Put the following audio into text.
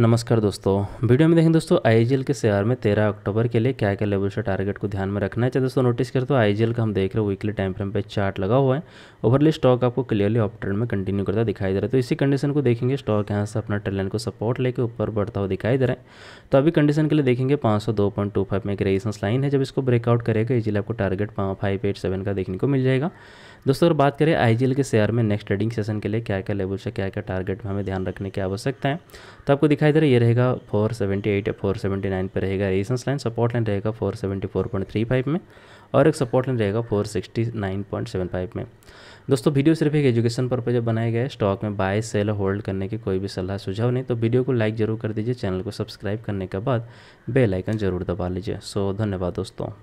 नमस्कार दोस्तों वीडियो में देखें दोस्तों आई के शेयर में 13 अक्टूबर के लिए क्या क्या लेवल से टारगेट को ध्यान में रखना है चाहे दोस्तों नोटिस करते तो आई का हम देख रहे हो वीकली टाइम फ्रेम पे चार्ट लगा हुआ है ओवरली स्टॉक आपको क्लियरली अप ट्रेंड में कंटिन्यू करता दिखाई दे रहा है तो इसी कंडीशन को देखेंगे स्टॉक यहाँ से अपना ट्रेलन को सपोर्ट लेकर ऊपर बढ़ता हुआ दिखाई दे रहा है तो अभी कंडीशन के लिए देखेंगे पाँच में एक रेजिस्टेंस लाइन है जब इसको ब्रेकआउट करेगा इजिली आपको टारगेट फाइव का देखने को मिल जाएगा दोस्तों अगर बात करें आई के शेयर में नेक्स्ट ट्रेडिंग सेशन के लिए क्या क्या लेवल से क्या क्या टारगेट में हमें ध्यान रखने की आवश्यकता है तो आपको दिखाई दिखाई दे रहा है ये रहेगा 478 या 479 पे रहेगा रेजिस्टेंस लाइन सपोर्ट लाइन रहेगा 474.35 में और एक सपोर्ट लाइन रहेगा 469.75 में दोस्तों वीडियो सिर्फ एक एजुकेशन पर्पज बनाए गए स्टॉक में बाय सेल होल्ड करने की कोई भी सलाह सुझाव नहीं तो वीडियो को लाइक जरूर कर दीजिए चैनल को सब्सक्राइब करने के बाद बेलाइकन जरूर दबा लीजिए सो धन्यवाद दोस्तों